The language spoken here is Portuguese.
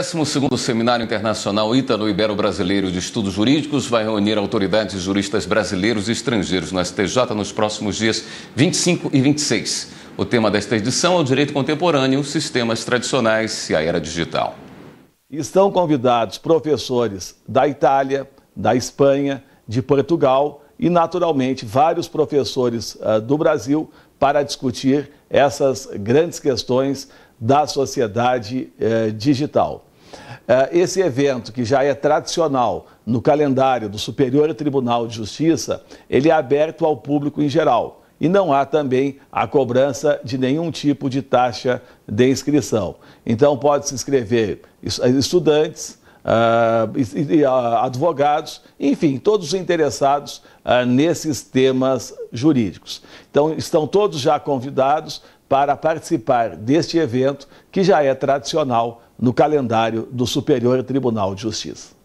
12º Seminário Internacional Ítalo-Ibero-Brasileiro de Estudos Jurídicos vai reunir autoridades juristas brasileiros e estrangeiros no STJ nos próximos dias 25 e 26. O tema desta edição é o direito contemporâneo, sistemas tradicionais e a era digital. Estão convidados professores da Itália, da Espanha, de Portugal e, naturalmente, vários professores uh, do Brasil para discutir essas grandes questões da sociedade eh, digital. É, esse evento, que já é tradicional no calendário do Superior Tribunal de Justiça, ele é aberto ao público em geral e não há também a cobrança de nenhum tipo de taxa de inscrição. Então, pode se inscrever estudantes, ah, ah, advogados, enfim, todos os interessados ah, nesses temas jurídicos. Então, estão todos já convidados, para participar deste evento que já é tradicional no calendário do Superior Tribunal de Justiça.